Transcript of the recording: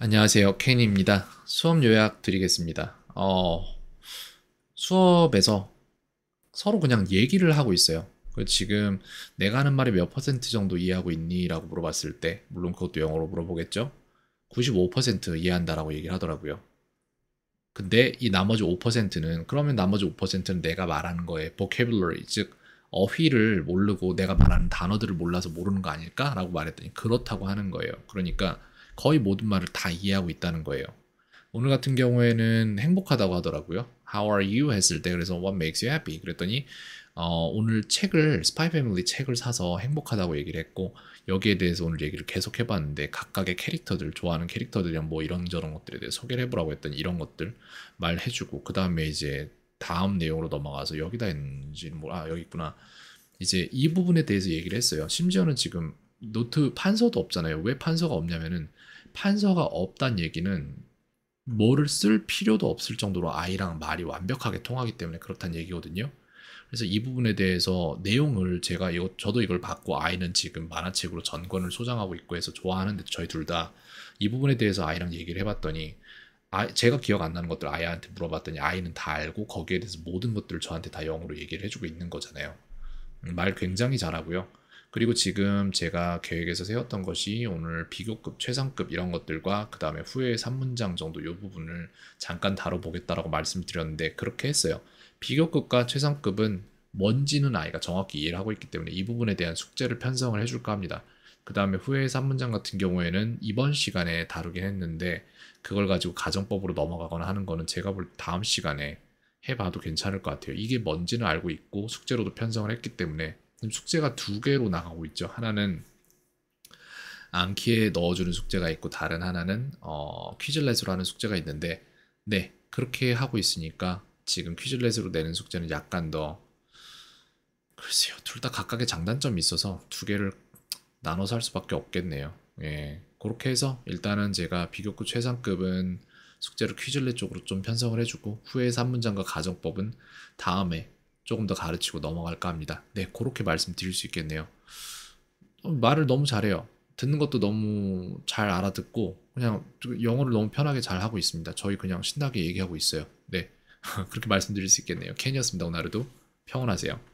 안녕하세요. 켄입니다. 수업 요약 드리겠습니다. 어, 수업에서 서로 그냥 얘기를 하고 있어요. 그 지금 내가 하는 말이 몇 퍼센트 정도 이해하고 있니? 라고 물어봤을 때, 물론 그것도 영어로 물어보겠죠? 95% 이해한다라고 얘기를 하더라고요. 근데 이 나머지 5%는, 그러면 나머지 5%는 내가 말하는 거에 vocabulary, 즉, 어휘를 모르고 내가 말하는 단어들을 몰라서 모르는 거 아닐까? 라고 말했더니 그렇다고 하는 거예요. 그러니까 거의 모든 말을 다 이해하고 있다는 거예요. 오늘 같은 경우에는 행복하다고 하더라고요. How are you? 했을 때 그래서 What makes you happy? 그랬더니 어, 오늘 책을 스파이 패밀리 책을 사서 행복하다고 얘기를 했고 여기에 대해서 오늘 얘기를 계속 해봤는데 각각의 캐릭터들 좋아하는 캐릭터들이랑 뭐 이런저런 것들에 대해 소개를 해보라고 했더니 이런 것들 말해주고 그 다음에 이제 다음 내용으로 넘어가서 여기다 있는지 뭐아 여기 있구나 이제 이 부분에 대해서 얘기를 했어요. 심지어는 지금 노트 판서도 없잖아요. 왜 판서가 없냐면은 판서가 없단 얘기는 뭐를 쓸 필요도 없을 정도로 아이랑 말이 완벽하게 통하기 때문에 그렇다는 얘기거든요. 그래서 이 부분에 대해서 내용을 제가 이거 저도 이걸 받고 아이는 지금 만화책으로 전권을 소장하고 있고 해서 좋아하는데 저희 둘 다 이 부분에 대해서 아이랑 얘기를 해봤더니 아, 제가 기억 안 나는 것들 아이한테 물어봤더니 아이는 다 알고 거기에 대해서 모든 것들을 저한테 다 영어로 얘기를 해주고 있는 거잖아요. 음, 말 굉장히 잘하고요. 그리고 지금 제가 계획에서 세웠던 것이 오늘 비교급, 최상급 이런 것들과 그 다음에 후에 3문장 정도 이 부분을 잠깐 다뤄보겠다라고 말씀드렸는데 그렇게 했어요. 비교급과 최상급은 뭔지는 아이가 정확히 이해를 하고 있기 때문에 이 부분에 대한 숙제를 편성을 해줄까 합니다. 그 다음에 후에 3문장 같은 경우에는 이번 시간에 다루긴 했는데 그걸 가지고 가정법으로 넘어가거나 하는 거는 제가 볼 다음 시간에 해봐도 괜찮을 것 같아요. 이게 뭔지는 알고 있고 숙제로도 편성을 했기 때문에 숙제가 두 개로 나가고 있죠. 하나는 앙키에 넣어주는 숙제가 있고 다른 하나는 어, 퀴즐렛으로 하는 숙제가 있는데 네 그렇게 하고 있으니까 지금 퀴즐렛으로 내는 숙제는 약간 더 글쎄요 둘 다 각각의 장단점이 있어서 두 개를 나눠서 할 수밖에 없겠네요 예 그렇게 해서 일단은 제가 비교급 최상급은 숙제를 퀴즐렛 쪽으로 좀 편성을 해주고 후에 산문장과 가정법은 다음에 조금 더 가르치고 넘어갈까 합니다. 네, 그렇게 말씀드릴 수 있겠네요. 어, 말을 너무 잘해요. 듣는 것도 너무 잘 알아듣고 그냥 영어를 너무 편하게 잘 하고 있습니다. 저희 그냥 신나게 얘기하고 있어요. 네, 그렇게 말씀드릴 수 있겠네요. 켄이었습니다. 오늘 하루도 평온하세요.